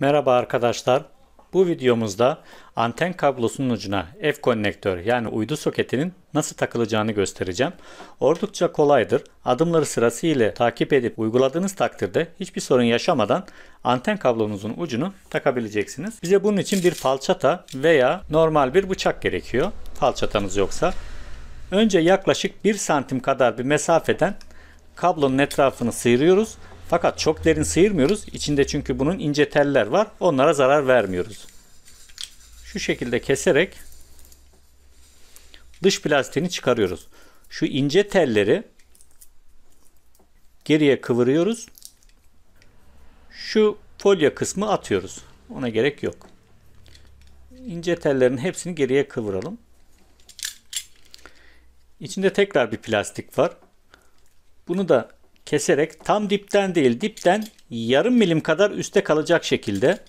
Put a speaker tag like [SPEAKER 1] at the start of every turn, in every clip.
[SPEAKER 1] Merhaba arkadaşlar. Bu videomuzda anten kablosunun ucuna F konnektör yani uydu soketinin nasıl takılacağını göstereceğim. Oldukça kolaydır. Adımları sırasıyla takip edip uyguladığınız takdirde hiçbir sorun yaşamadan anten kablonuzun ucunu takabileceksiniz. Bize bunun için bir falçata veya normal bir bıçak gerekiyor. Falçatanız yoksa. Önce yaklaşık 1 santim kadar bir mesafeden kablonun etrafını sıyırıyoruz fakat çok derin sıyırmıyoruz. İçinde çünkü bunun ince teller var. Onlara zarar vermiyoruz. Şu şekilde keserek dış plastiğini çıkarıyoruz. Şu ince telleri geriye kıvırıyoruz. Şu folyo kısmı atıyoruz. Ona gerek yok. İnce tellerin hepsini geriye kıvıralım. İçinde tekrar bir plastik var. Bunu da keserek tam dipten değil dipten yarım milim kadar üste kalacak şekilde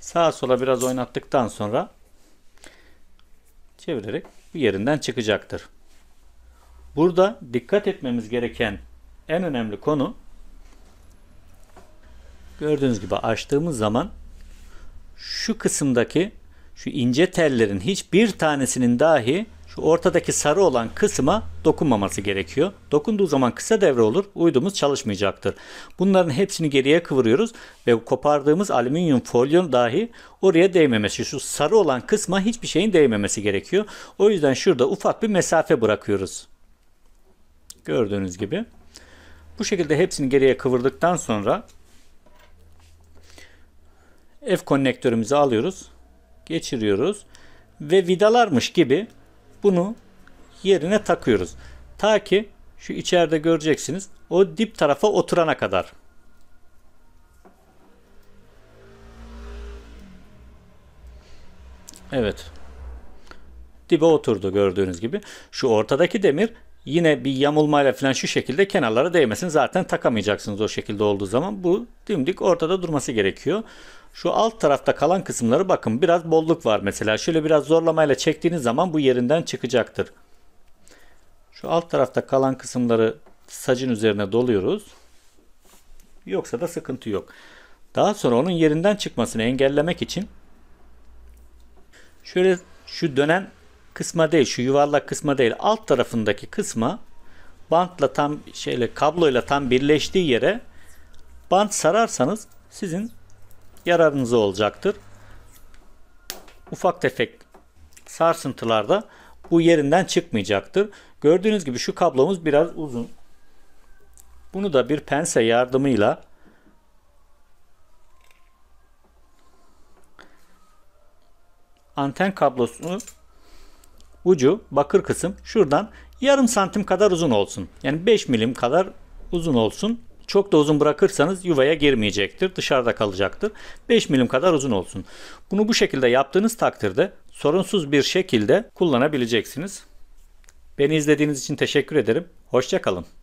[SPEAKER 1] sağa sola biraz oynattıktan sonra çevirerek bir yerinden çıkacaktır. Burada dikkat etmemiz gereken en önemli konu gördüğünüz gibi açtığımız zaman şu kısımdaki şu ince tellerin hiçbir tanesinin dahi şu ortadaki sarı olan kısma dokunmaması gerekiyor. Dokunduğu zaman kısa devre olur. Uydumuz çalışmayacaktır. Bunların hepsini geriye kıvırıyoruz ve kopardığımız alüminyum folyon dahi oraya değmemesi. Şu sarı olan kısma hiçbir şeyin değmemesi gerekiyor. O yüzden şurada ufak bir mesafe bırakıyoruz. Gördüğünüz gibi. Bu şekilde hepsini geriye kıvırdıktan sonra F konnektörümüzü alıyoruz geçiriyoruz ve vidalarmış gibi bunu yerine takıyoruz. Ta ki şu içeride göreceksiniz o dip tarafa oturana kadar. Evet. Dibe oturdu gördüğünüz gibi. Şu ortadaki demir yine bir yamulmayla falan şu şekilde kenarlara değmesin. Zaten takamayacaksınız o şekilde olduğu zaman. Bu dimdik ortada durması gerekiyor. Şu alt tarafta kalan kısımları bakın biraz bolluk var mesela. Şöyle biraz zorlamayla çektiğiniz zaman bu yerinden çıkacaktır. Şu alt tarafta kalan kısımları sacın üzerine doluyoruz. Yoksa da sıkıntı yok. Daha sonra onun yerinden çıkmasını engellemek için şöyle şu dönen kısma değil şu yuvarlak kısma değil alt tarafındaki kısma bantla tam şeyle kabloyla tam birleştiği yere bant sararsanız sizin yararınıza olacaktır. Ufak tefek sarsıntılarda bu yerinden çıkmayacaktır. Gördüğünüz gibi şu kablomuz biraz uzun. Bunu da bir pense yardımıyla anten kablosunu ucu bakır kısım şuradan yarım santim kadar uzun olsun. Yani 5 milim kadar uzun olsun. Çok da uzun bırakırsanız yuvaya girmeyecektir. Dışarıda kalacaktır. 5 milim kadar uzun olsun. Bunu bu şekilde yaptığınız takdirde sorunsuz bir şekilde kullanabileceksiniz. Beni izlediğiniz için teşekkür ederim. Hoşçakalın.